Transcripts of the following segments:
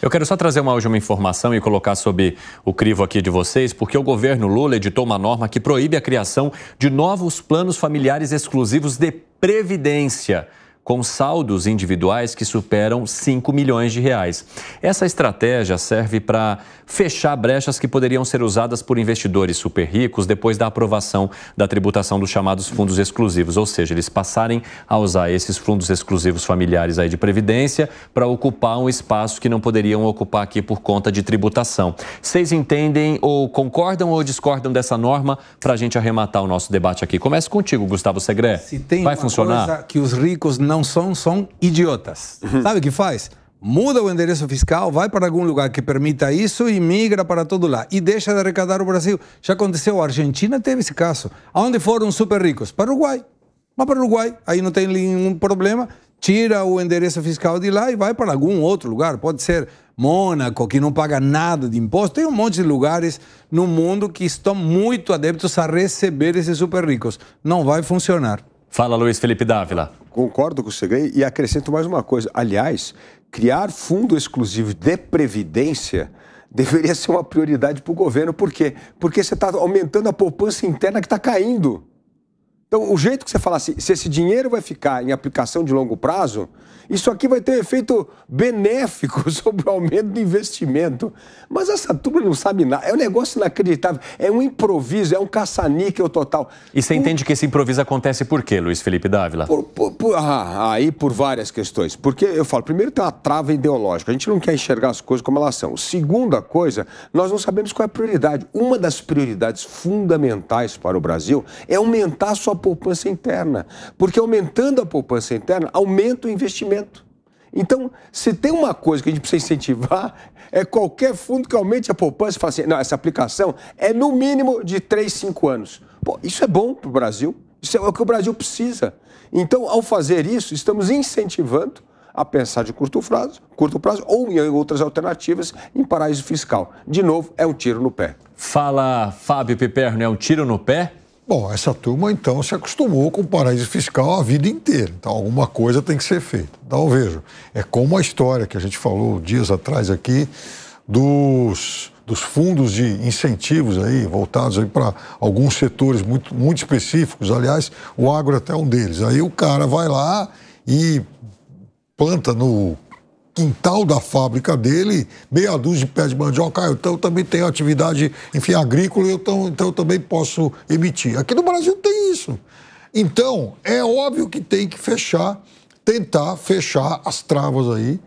Eu quero só trazer uma, hoje uma informação e colocar sob o crivo aqui de vocês, porque o governo Lula editou uma norma que proíbe a criação de novos planos familiares exclusivos de previdência com saldos individuais que superam 5 milhões de reais. Essa estratégia serve para fechar brechas que poderiam ser usadas por investidores super ricos depois da aprovação da tributação dos chamados fundos exclusivos, ou seja, eles passarem a usar esses fundos exclusivos familiares aí de previdência para ocupar um espaço que não poderiam ocupar aqui por conta de tributação. Vocês entendem ou concordam ou discordam dessa norma para a gente arrematar o nosso debate aqui? Começa contigo, Gustavo Segre. Se tem Vai funcionar? que os ricos não não são, são idiotas. Uhum. Sabe o que faz? Muda o endereço fiscal, vai para algum lugar que permita isso e migra para todo lá. E deixa de arrecadar o Brasil. Já aconteceu, a Argentina teve esse caso. Aonde foram super ricos? Para o Uruguai. Mas para o Uruguai, aí não tem nenhum problema. Tira o endereço fiscal de lá e vai para algum outro lugar. Pode ser Mônaco, que não paga nada de imposto. Tem um monte de lugares no mundo que estão muito adeptos a receber esses super ricos. Não vai funcionar. Fala, Luiz Felipe Dávila. Concordo com você e acrescento mais uma coisa. Aliás, criar fundo exclusivo de previdência deveria ser uma prioridade para o governo. Por quê? Porque você está aumentando a poupança interna que está caindo. Então, o jeito que você fala assim, se esse dinheiro vai ficar em aplicação de longo prazo, isso aqui vai ter um efeito benéfico sobre o aumento do investimento. Mas essa turma não sabe nada. É um negócio inacreditável. É um improviso, é um caça-níquel total. E você entende que esse improviso acontece por quê, Luiz Felipe Dávila? Por, por, ah, aí por várias questões. Porque eu falo, primeiro tem uma trava ideológica. A gente não quer enxergar as coisas como elas são. Segunda coisa, nós não sabemos qual é a prioridade. Uma das prioridades fundamentais para o Brasil é aumentar a sua poupança interna, porque aumentando a poupança interna, aumenta o investimento. Então, se tem uma coisa que a gente precisa incentivar, é qualquer fundo que aumente a poupança e fala assim, não, essa aplicação é no mínimo de 3, 5 anos. Pô, isso é bom para o Brasil, isso é o que o Brasil precisa. Então, ao fazer isso, estamos incentivando a pensar de curto prazo, curto prazo ou em outras alternativas em paraíso fiscal. De novo, é um tiro no pé. Fala Fábio Piperno, é um tiro no pé? Bom, essa turma então se acostumou com o paraíso fiscal a vida inteira. Então alguma coisa tem que ser feita. Então vejo, é como a história que a gente falou dias atrás aqui dos, dos fundos de incentivos aí voltados aí para alguns setores muito, muito específicos. Aliás, o agro é até um deles. Aí o cara vai lá e planta no quintal da fábrica dele, meia dúzia de pés de mandioca, ah, então eu também tenho atividade, enfim, agrícola, então, então eu também posso emitir. Aqui no Brasil tem isso. Então, é óbvio que tem que fechar, tentar fechar as travas aí,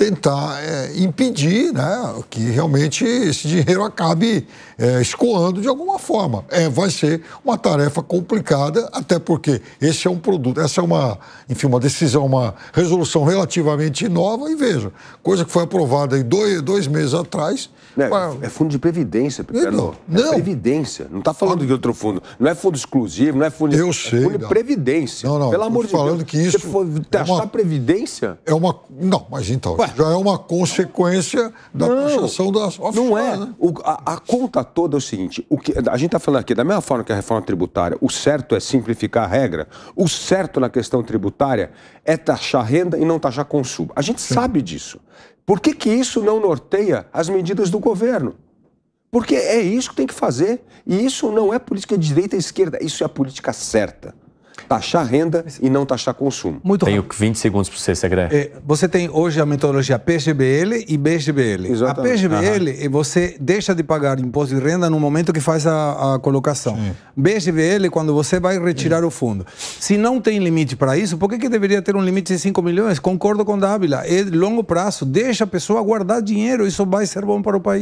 tentar é, impedir né, que realmente esse dinheiro acabe é, escoando de alguma forma. É, vai ser uma tarefa complicada, até porque esse é um produto, essa é uma, enfim, uma decisão, uma resolução relativamente nova, e veja, coisa que foi aprovada em dois, dois meses atrás. Não, né, mas... É fundo de previdência, primeiro. Não, é previdência. Não está falando de outro fundo. Não é fundo exclusivo, não é fundo. Eu sei. É fundo de previdência. Não, não. Pelo amor de Deus. falando que isso. Você for achar é uma... previdência? É uma. Não, mas então. Ué, já é uma consequência da não, da das offshore. Não é. Né? O, a, a, conta toda é o seguinte: o que, a gente está falando aqui, da mesma forma que a reforma tributária, o certo é simplificar a regra, o certo na questão tributária é taxar renda e não taxar consumo. A gente Sim. sabe disso. Por que, que isso não norteia as medidas do governo? Porque é isso que tem que fazer. E isso não é política de direita e esquerda, isso é a política certa taxar renda e não taxar consumo. Muito Tenho rápido. 20 segundos para você, Segredo. É, você tem hoje a metodologia PGBL e BGBL. Exatamente. A PGBL, uhum. É você deixa de pagar imposto de renda no momento que faz a, a colocação. Sim. BGBL, é quando você vai retirar Sim. o fundo. Se não tem limite para isso, por que, que deveria ter um limite de 5 milhões? Concordo com Dávila. É longo prazo. Deixa a pessoa guardar dinheiro. Isso vai ser bom para o país.